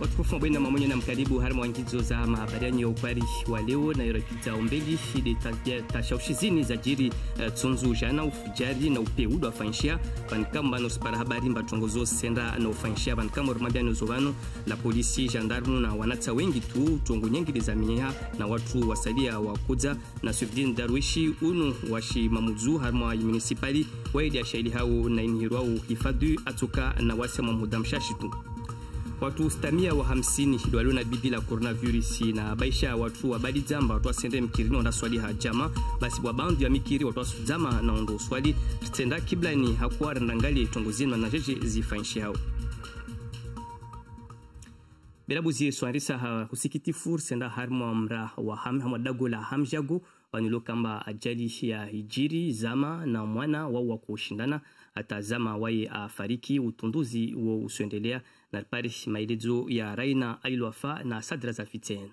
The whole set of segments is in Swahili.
Watukufu na mamunye na mkaribu harima wangizo za mahabariani ya upari wa leo na irapita ombeli ili tashaushi zini za jiri uh, eh, tsunzu jana ufujari na wa fanshia upeudo afanshia vanikamo habari mba mbatongozo senda na ufanshia vanikamo rimabianozo zovano la polisi jandarmu na wanata wengi tu tongo nyengiliza miha na watu wasalia wakudza na sufdin darwishi unu washi mamuzu mamudzu harima imunisipali waili ashaili hao na inihirwau hifadhi atuka na wasi mwa muda mshashitu watu stamia wa hamsini walio na bidhi la coronavirus na baisha watu wa badi dzamba watu asende mkirini ondaswali hajama basi bwa bandu ya mikiri watu asuzama na swali tenda kiblani hakuwa ndangali tongozina na jeje zifanshi hao belabuzie swarisa ha fur senda harimo mra wa ham hamadago la hamjago wanilo kamba ajali ya hijiri zama na mwana wao wa kushindana atazama waye afariki utunduzi wo usioendelea na Paris mailezo ya Raina Ailwafa na Sadra Zafiteno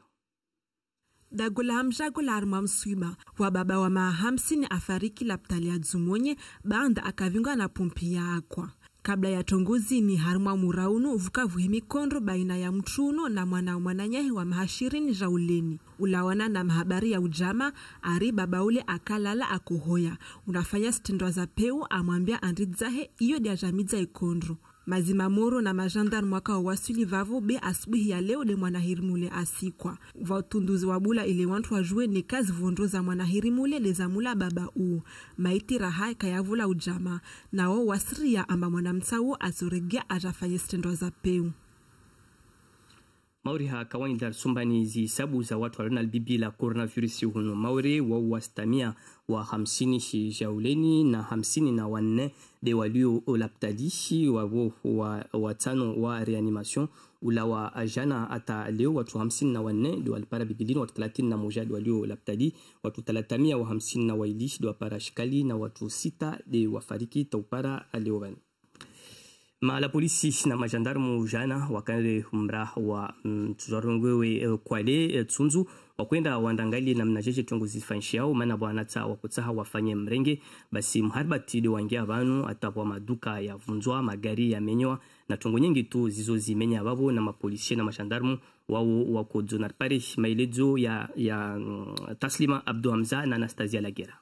dagolamzhago lary msuima wa baba wa maa afariki laptali ya dzumonye banda akavingwa na ya akwa. kabla ya tongozi ni harumwa muraunu vuhimi mikondro baina ya mtuno na mwana umananyahi wa mahashirini jauleni ulawana na mahabari ya ujama ari baba ule akalala akohoya unafanya stendwa za peu amwambia andridzahe iyo dia ikondro mazimamoro na majandarmu wakawawasili vavo be asubuhi ya leo le mwanahirimule asikwa vatunduzi wa bula ile wantu wajue ni kazi vondro za mwanahirimule zamula baba uu maiti raha kayavula ujama nao wasiria amba mwanamsauo azoregea ajafanye stendo za peu mauri maori hakawainda sumbani zi sabu za watu walio na bibi la coronavirus hunu mauri wa wastamia wa hamsini shi jauleni na hamsini na wanne de walio olaptalishi wa watano wa reanimation ula wa ajana ata leo watu hamsini na wanne de walipara bibilini watu thelathini na moja de walio laptali watu talatamia wa hamsini na wailishi de wapara shikali na watu sita de wafariki taupara aleovani polisi na majandarmu jana wakawe mra wa tuzarongwewe mm, eh, kwale eh, tsunzu wakwenda wandangali namna jeje chongozi zifanshi yao maana bwana ta wakutsaha wafanye mrenge basi mharibatidi wangia vanu atapwa maduka ya vunzwa magari yamenywa na tongo nyingi tu zizozimenya vavo na mapolisi na mashandarmu wao wako zonarpare maelezo ya, ya mm, taslima abdu hamza na anastasia lagera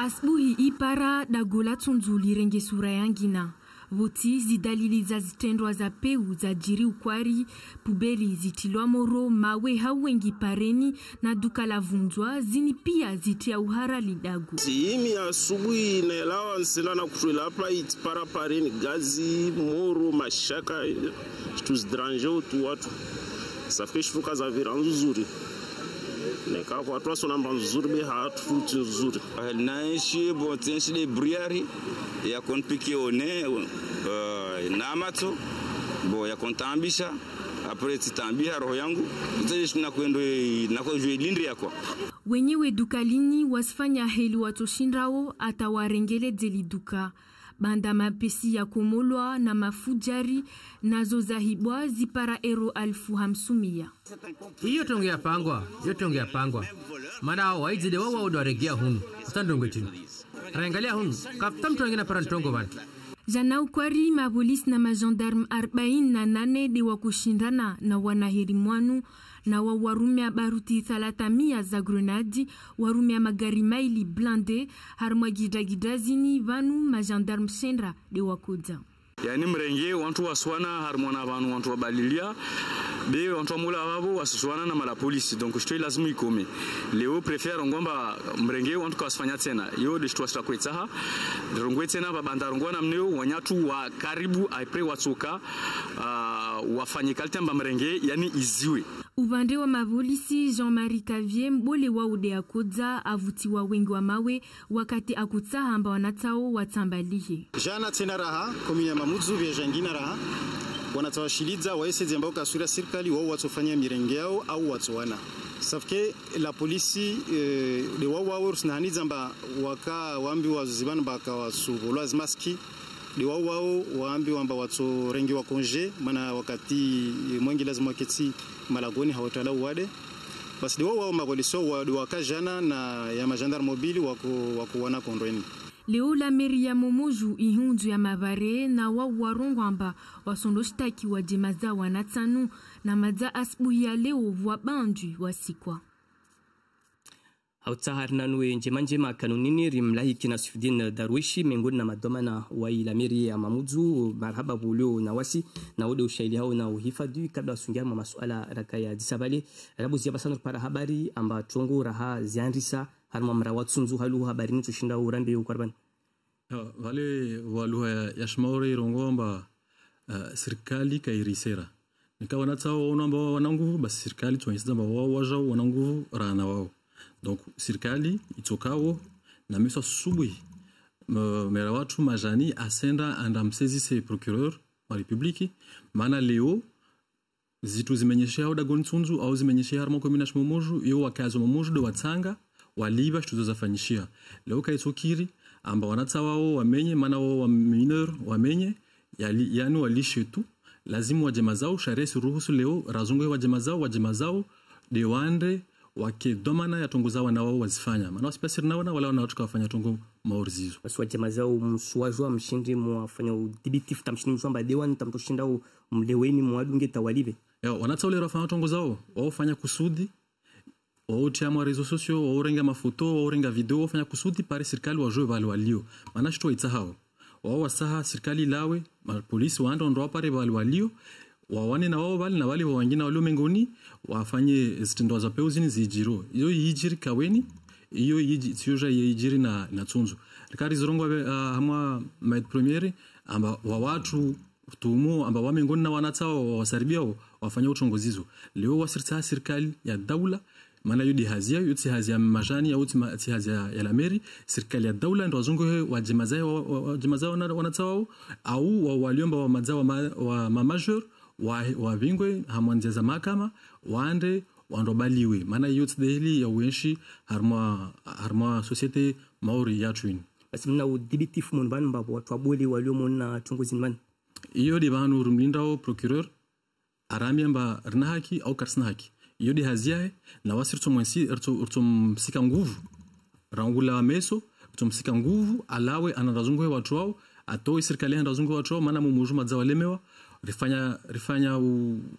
Asubuhi ipara dagula tunzuli renge sura yangina voti zidalili za zitendwa za peu za jiri ukwari pubeli zitilwa moro mawe hauwengi pareni na duka la vunjwa zini pia zitia uhara lidago siimi ya asubuhi inaelawa nsela na kutwela apa itipara pareni gazi moro mashaka tuzidrange utu watu safike shifuka za viranzuzuri nekaa kwa watu wasolamba nzuri be hawatufuti nzuri eh, naishi botenshi de briari yakonpiki one uh, eh, namato bo yakontambisha apre titambia roho yangu tishinakwendo lindri yako wenyewe duka lini wasifanya heli watoshindrao atawarengele duka banda mapesi ya komolwa na mafujari nazo zahibwa zipara ero alfu hamsumia iyo tonge yapangwa hiyo tonge yapangwa manawo waizile wawa waregia hunu asandongwe chino raingalia hunu kafuta mtu wengine parantongo vantu jana ukwari mapolisi na magendarme 48 de wakushindana na mwanu na wa wawarumia baruti thalatha mia za grenadi warumia magari maili blande harumwa gidagida zini vanu magendarme shendra de wakuja yani mrenge wantu waswana harumwa na vanu wantu wabalilia be wantu wa wamula vavo wasiswana na mala polisi donc shito lazimu ikome leo prefere ngomba mrenge wantu kawasifanya tena yo de shito wasitakuwe tsaha rongwe tena rongwa na mneo wanyatu wa karibu aipre watsoka uh, wafanyikalitamba mrenge yani iziwe Upande wa mapolisi Jean-Marie Cavier mbole wa ude akodza avutiwa wengi wa mawe wakati akutsahamba wanatao watsambalihe jana tena raha komine mamudzu vya jangina raha wanatawashilidza waesedzi ambao kaswira serikali wao watofanya mirenge yao au watsowana safke la polisi eh, de wao wawo rusinahanidza waka wambi wazozibana bakawasuvolwa zimaski ni wao wao waambi kwamba wa konje, maana wakati mwengi lazima waketi malagoni hawatalau wade basi ni wao wao mapoliso jana na ya majandar mobili wakuwana kondweni liula meri ya ihunzu ya mavare na wau warongwamba wasondoshitaki wa jema zawa na na madza asubuhi ya leo vwa banjwi wasikwa au autsaharinanuwe njema njema kanunini rimlahi kina Sufdin Darwishi miongoni na madomana wa ilamiri ya mamudzu marhaba bulio na wasi na ule ushaili hao na uhifadhi kabla wasungia ma masuala raka ya disabali rabu ziaba sana para habari amba chongo raha zianrisa harma mrawatsunzu halu habari ni tushinda urambe ukwarban vale waluha yashmauri rongomba uh, serikali kairisera nikawa natsawo wanamba wana nguvu basi serikali tuwa kwamba wao wajao wana rana wawo Donc serikali itokao nameswa subuhi mera watu majani asenda se procureur wa republiki maana leo zitu zimenyeshea au dagon tsunzu au zimenyeshea harimo komina shimomoju iyo wakazi wa momoju do watsanga waliba shituzo zafanyishia leo kaitokiri amba wanatsa wao wamenye maana wao wa minor wamenye yali, yani walishe tu lazimu wajema zao sharia ruhusu leo razungu wajema zao wajema zao dewande wakidhomana ya tungu zao na wao wazifanya maana wasipasiri naona wala wanaotoka wafanya tungu maori zizo wasiwajama zao wa mshindi mwafanya futa udhibitifu tamshindi mswamba dewani tamtoshinda u mleweni mwadunge tawalive yao ule wafanya tungu zao wao fanya kusudi wao tia mwa reseaux sociaux renga mafoto wao renga video fanya kusudi pare serikali wajue wale walio maana shito itsa hao wao wasaha sirkali lawe mapolisi waanda ondoa pare wale walio wawane na wao bali na wale wengine walio mbinguni wafanye za peuzi ni zijiro iyo yijiri kaweni iyo yijiri yijiri na na tsunzu rikari zirongo uh, eh, hamwa mait premiere amba wa watu tumu amba wa mbinguni na wanatao wasaribia wafanye uchunguzi hizo leo wasirta sirkali ya daula maana yudi hazia yuti hazia majani yuti au hazia ya la meri serikali ya daula ndo wazungu wajimazao wajimazao wanatao au waliomba wa mazao wa, wa, wa, wa, wa, wa, wa, wa, wa, wa major wavingwe wa hamwanzia za makama wande wandobaliwe maana youth daily ya uenshi harma harma societe maori yatwini basi mna udhibitifu munu banu mbabo watu wabweli walio na chunguzi mani iyo di banu rumlindao procureur aramia mba rina haki au karisina haki iyo di haziae na wasi rtumwensi rtumsika nguvu rangula meso rtumsika nguvu alawe anadazungwe watu wao atoi serikali yenda wazungu watoa maana mumuju za walemewa rifanya rifanya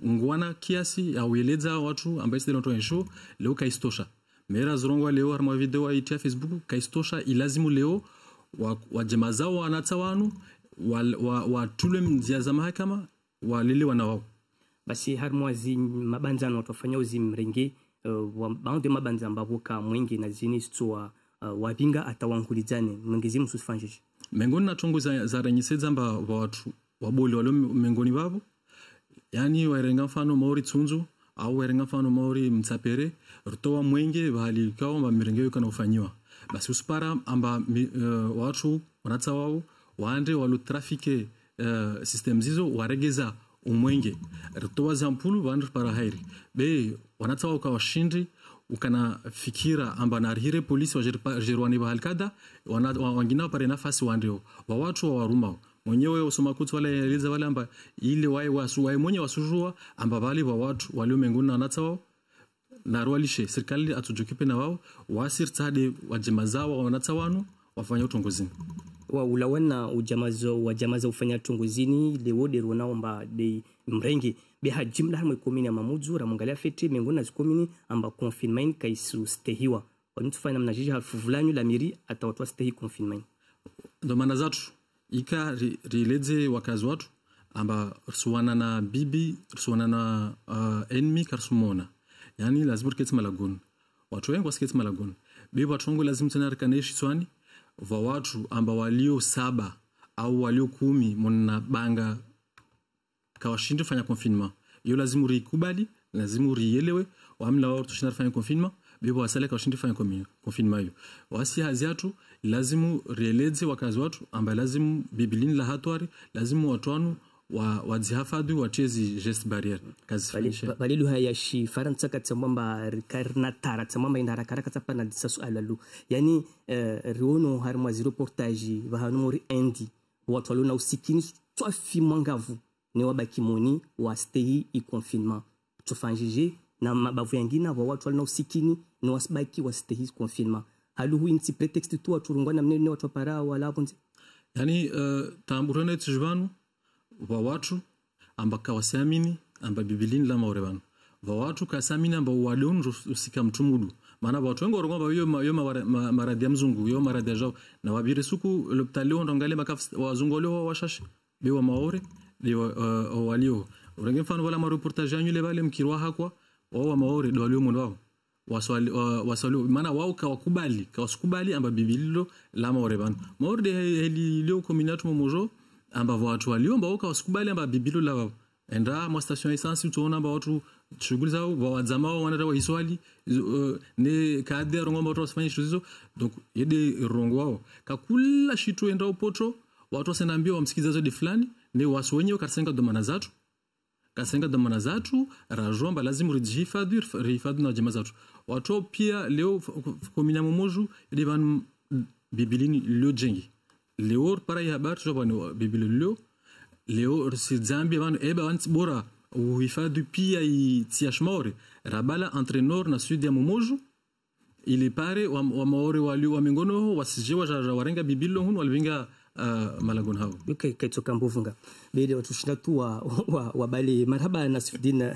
ungwana kiasi aueleza watu ambaye sisi tunatoa ensure leo kaistosha mera zurongwa leo harma video aitia facebook kaistosha ilazimu leo wa, wa zao wanatawanu watulwe wa, wa njia za mahakama walili wanawao basi harmwa zi na twafanya uzi mringi uh, baonde mabanza mbavuka mwingi na zini sitsowa uh, wapinga atawankulizane mringi zimususifanjishe mengoni na tongo za, za zaranyitsidza mba vathu waboli walio mengoni vavo yani waerenga mfano maori tsunzu au waerenga mfano maori mtsapere ritowa mwenge vahalikawo mba mirenge yo kana ufanyiwa basi usipara amba uh, watu wanatsa wavo waande walutrafike uh, eh, system zizo waregeza umwenge ritowa zampulu vandu para hairi be wanatsa wao kawashindi ukana fikira amba narihire polisi wa halkada wangina pare nafasi wandio wa watu wa waruma mwenyewe usoma kutu wale eliza wale amba ili wae wasu wae mwenye wasurua amba bali wa watu walio menguni na nata wao narwalishe serikali atujukipe na wao wasirtade wa wanata wanu wafanya utongozini wawula wẽnna wujamazo wa jamaza ufanya tunguzini lewode rona wamba de mrengi be ha jimla har komini ama muzura mungali fete mengona zikomini amba confinement kaisu stehiwa wani tufanya mna jiji hafuvulanyu la miri atawatwa stehi confinement ndo maana zatu ika rileze ri, riledze wakazi watu amba rsuwana na bibi rsuwana na uh, enmi karsumona yani lazima riketse malagun watu wengu wasiketse malagun bibi watu wengu lazimu tena rikaneishi swani wa watu ambao walio saba au walio kumi banga kawashindi fanya confinement iyo lazima uriikubali lazima urielewe wamla wao tushinda fanya confinement bibo wasale kawashindi fanya confinement hiyo wasi atu lazima rieleze wakazi watu amba lazima bibilini la hatwari lazima watu wa wadzihafadhi watezi gest barrier kazifanyisha balilu hayashi faransa katsamwamba rikarnatara tsamwamba ina harakaraka tsapana disasu alalu yani uh, eh, riono harimo zi reportage vahanumo endi watu walona usikini twafi mwangavu ne wabaki moni wa stay i confinement tsofanjije na mabavu yangina wa watu walona usikini ne wasibaki wa stay confinement haluhu inti pretext tu watu rungwana mnene watu para wala yani uh, eh, tamburone tshvanu wa watu amba kawasamini amba bibilini la orevano va watu kasamini amba walionu usika mtumudu maana watu wengi warikwamba yo, hiyo maradhi ya mzungu hiyo maradhi ya na wabiri suku wao ndongale makafs wazungu wa washashi biwa maore liwa uh, walio urenge mfano wala mareportage le vale mkirwa hakwa wao wa maore ndio walio mwanao wao waswali waswali maana wao kawakubali kawasukubali amba bibililo la maore bana maore de heli leo kominatu momojo ambavyo watu waliomba uka wasikubali amba bibilo la enda mwa station essence utaona amba watu shughuli zao wawadzamao wanata wahiswali uh, ne kadhi ya rongo ambao wasifanye shughuli hizo donc yede rongo wao kakula shitu enda upoto watu wasenambia wamsikiza zodi fulani ne wasu wenyewe kasenga dhamana zatu kasenga dhamana zatu rajomba lazima rijihifadhi rihifadhi na jamaa zatu watu pia leo komina momoju yede banu mm, bibilini leo jengi Leor paraiha Barcho vano Bibilulio, Leor Sidzambi vano Eba Vans Bora, uhifadhi pia i Tiashmore, Rabala entrenor na sud ya Momoju, ili pare wa, wa Maore walio wa mingono wasije wajaja warenga Bibilo hun walvinga uh, malagon hao. Okay, kaitsoka mbuvunga watu shinatu wa wa, wa bale marhaba Nasruddin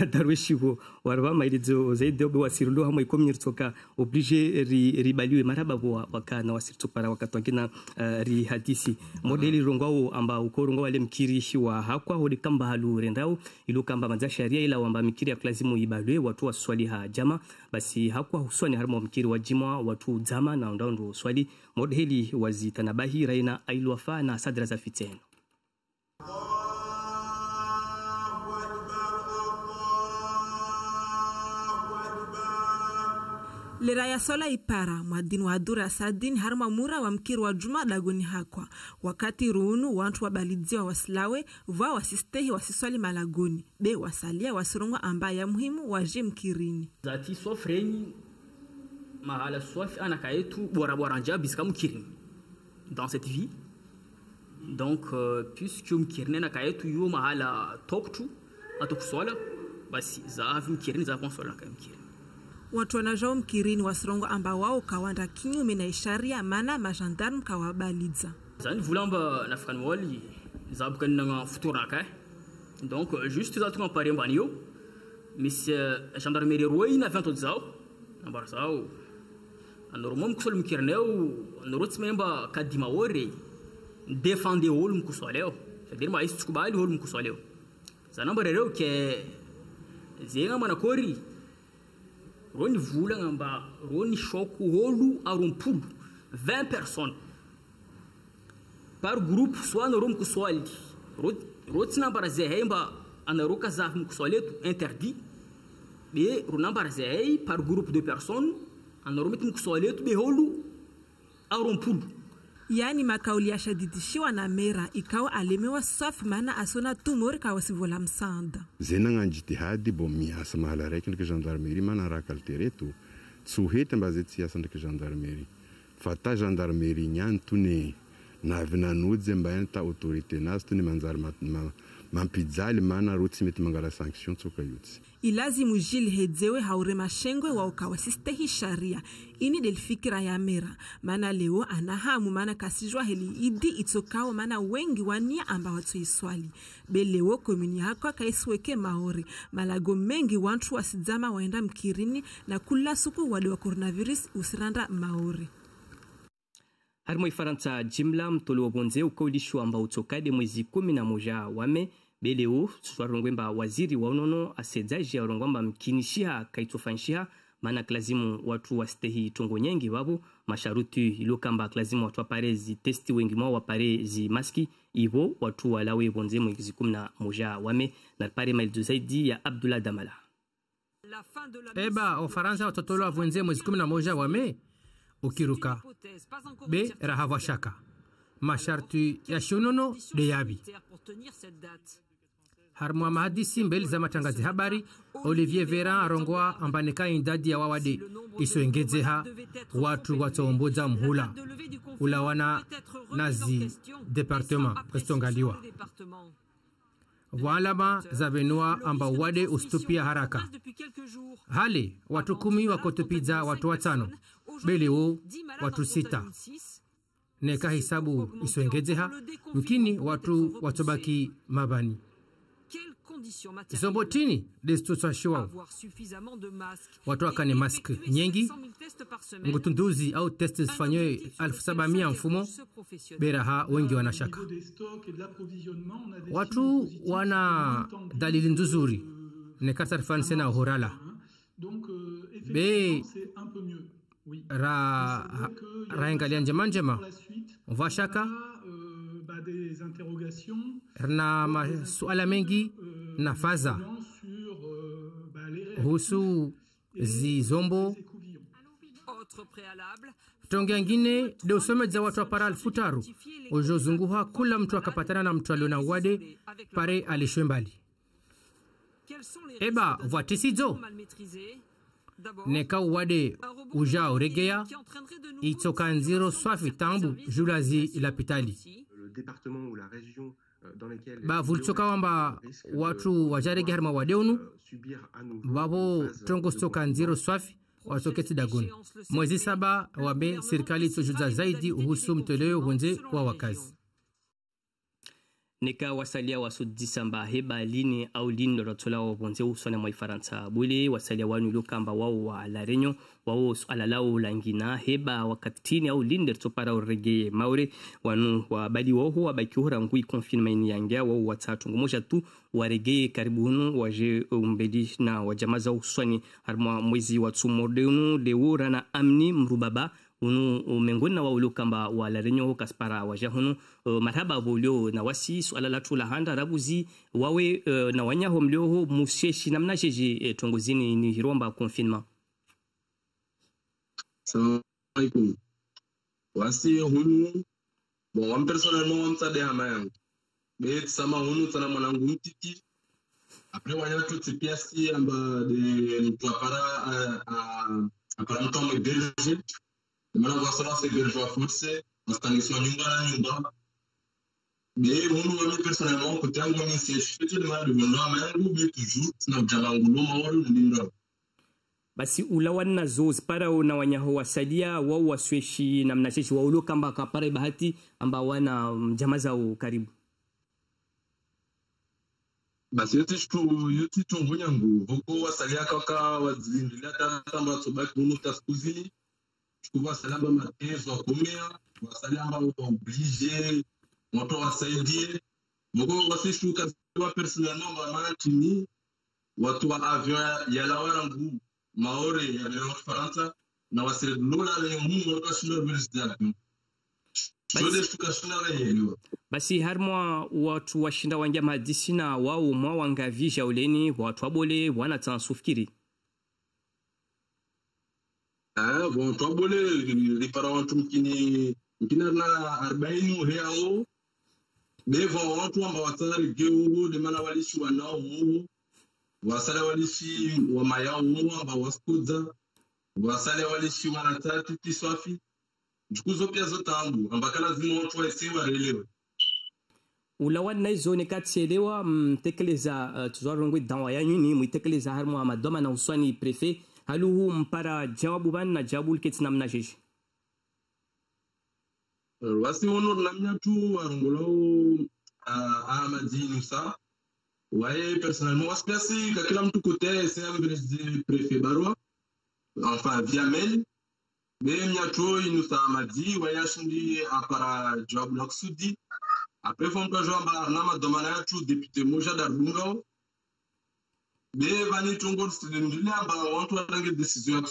darwishi wo warwa mailizo zaidi obo wasirundo hamwe ikomye rutoka oblige ri ri ribaliwe marhaba waka na wasirtu para wakatwangina uh, eh, ri hadisi modeli rongwa wo amba ukorongwa wale mkiri wa hakwa hodi kamba halure ndao ilu kamba manza sharia ila wamba mkiri ya klasimu ibalwe watu waswali ha jama basi hakwa huswani harmo mkiri wa jima watu zama na ndao swali modeli wazitanabahi raina ailwafa na sadra za fitendo ya sola ipara mwadini wa adhura sadini haruma mura wa mkiri wa juma dagoni hakwa wakati ruunu wantu wabalidziwa wasilawe va wasistehi wasiswali malagoni be wasalia wasirongwa amba ya muhimu waje mkirini zati sofreni mahala swafi anakayetu bora bora bisika mkirini dans cette vie donc euh, puiskum kirnena kayetu yuma hala toktu atukuswala basi zaafu mkirini zaakonswala nakamkirini watu wanazhao mkirini wasirongo amba wao kawanda kinyume na isharia mana majandarme kawabalidza zani vulamba nafikani wali zabukani nanga futura nakaye donc juste za tukampare mbani yo misy gendarmerie roa iny avy zao ambary zao anarô moa mikosolo mikirineo anarô tsy memba kadima o defender o olho kusoleo sadir ma istikubali olho kusoleo sana barereo ke é zenga mana kori roni vula ngamba roni choco olho arumpulo 20 personnes par groupe soit no rum kusoli rotsina bara zehei mba anaro kazafy mikosoli eto interdit be ro nambara zehei par groupe de personnes anaro mety mikosoli eto be olo arompolo yaani makauli yashadidishiwa na mera ikawa alemewa safi maana asona tumori kawasivola msanda zenanga njitihadi bomia samahala raiky ndraiky gendarmerie mana raha kalite tsy ho hety mba zay tsy hiasa ndraiky gendarmerie fa ta gendarmerie igny ihany tony navinanody zay mba ihany ta autorité anazy tony manjary ma mampijaly mana ro meti mangala sanction tsoka yotsy ilazimu jili hedzewe haure mashengwe wao kawasistehi sharia ini delfikira ya mera maana leo anahamu maana kasijwa heli idi itsokao maana wengi wania amba watsoiswali belewo komuni yako akaisiweke maori malago mengi wantu wasidzama waenda mkirini na kula suku wali wa coronavirus usiranda maori Armo Ifaransa jimla mtolo wabonze ukaulishwa mba utokade mwezi kumi na moja wame beleo swarongwemba waziri wa unono asedzaji arongwamba mkinishia kaitofanshia mana klazimu watu wastehi tongo nyengi wavo masharuti ilokamba klazimu watu aparezi testi wengi mwao waparezi maski ivo watu walawe bonze mwezi kumi na moja wame na pare maelezo zaidi ya Abdullah Damala eba ofaransa watotolo vwenze mwezi kumi na moja wame ukiruka be shaka masharti ya shonono yabi Harmwa mahadisi mbele za matangazi habari, Olivier Veran arongwa ambaneka indadi ya wawade isoengedzeha watu watsoomboza mhula ulawana nazi departement esitongaliwa waalama za benua amba wade ustupia haraka hale watu kumi wakotupidza watu watano beli watu sita neka hisabu isoengedzeha mkini watu watobaki mabani zombotini desitosashiwao watu akane maske nyengi ngutunduzi au test zifanyiwe elfu mfumo beraha wengi wanashaka watu wana dalili nzuzuri nekartarfansena na horala euh, be raha raha iangalia andriamanitra na masuala mengi na faza husu zizombo tongea ngine deusome dza watu wa alfu taru kula mtu akapatana na mtu aliona uwade pare alishwe mbali eba vwatisidzo wade uja uregea itsokanziro swafi tambu julazi ilapitali euh, bavulitsoka wamba watu wajaregea harima wadeunu vavo tongotsoka nziro swafi watoketi dagoni mwezi saba wambe serikali itsojuza zaidi uhusu mtoleo hunze wa wakazi neka wasalia waso disamba he ba line au line lorotsola wa bonze usona mo ifaransa bule wasalia wanu lo kamba wao wa la reunion wao alalao langina he ba wakatini au line dertso para orege maure wanu wa bali wao wa bakihora ngui confinement yangia wa watatu ngomosha tu wa rege karibu warege wa je umbedi na wajamaza uswani harma mwezi wa tsumordenu leo rana amni mrubaba unu mengunna wa wulu kamba wa larinyo kaspara wa jahunu marhaba bulyo na wasi swala la tula handa rabuzi wawe e, na wanyaho mlioho musheshi namna sheji e, tongozini ni hiromba konfinma Assalamu alaikum. Wasi hunu bon wam personnellement wam tsade hama yangu. Bet sama hunu tsana mwanangu mtiti Apre wanya tu piasi amba de twapara a, a, a, a, a, a, a, a, a, a, a mwanangu asala nyumba na nyumba personnellement yangu mi toujours maori basi ula wanna zozi para na wanyaho wasalia wao wasweshi namna cheshi waulo kamba kapara bahati amba wana jama zao karibu basi yote shtu yoti nyangu wasalia kaka wazindilia tata mbatsobaki tasikuzini kuchukua salama matezo wakomea wasalamba waoblige moto wasaidie mogo wasishuka wa personnellement wamanatini watu wa avion yalawara nguu maore yabera kufaransa na wasiredulola lenye mungu wakashinda virisi yavion basi harimwa watu washinda wanja madisina wao mwa wangavija uleni watu wabole wanatsansufikiri వంటబ్బులు refer wantum kini kinar na 40 heo devo watu ambao watari geungu de mana walishi wanao mungu wasale walishi wa mayao mungu ambao waskudza wasale walishi wana tatu tiswafi njukuzo pia zotambu ambaka lazima watu waisi warelewe ulawan katse dewa mtekeleza uh, tuzwarongwe dawa yanyu ni mwitekeleza harimo amadoma na uswani prefe hali mpara jawabu banna jabul ke tinam na jeje wasi wonor na warngolow ahmad nusa waye personnellement wasi kasi ka kakila mtu kute semvresdi prefet barua enfin via mail me mñatu inusa amadi waye ashindi apara jawabu lakusudi apres fomka joamba arnama domana yatu député moja ɓe vanitongorsiɗen ndile amba wantu waɗange décision ak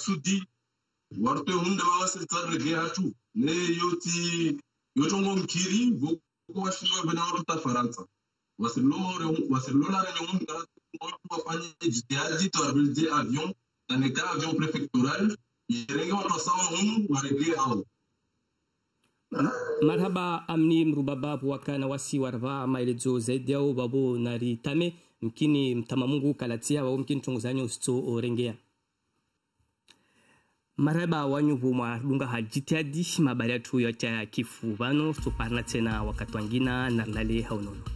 warto hunde hatu ne yoti yotongo mkiri vuko washino vina watu ta faransa wasilolare nyonga watu wafanye jitihadi tuwabilde avion taneka avion marhaba amni mrubaba wakana wasi warva maelezo zaidi yao babo nari tame mkini mtama mungu kalatia wao mkini tongozanyo sto orengea maraba wanyu huma dunga hajitiadi mabaria tu ya kifu vano soparna tena wakati wangina narlale haunono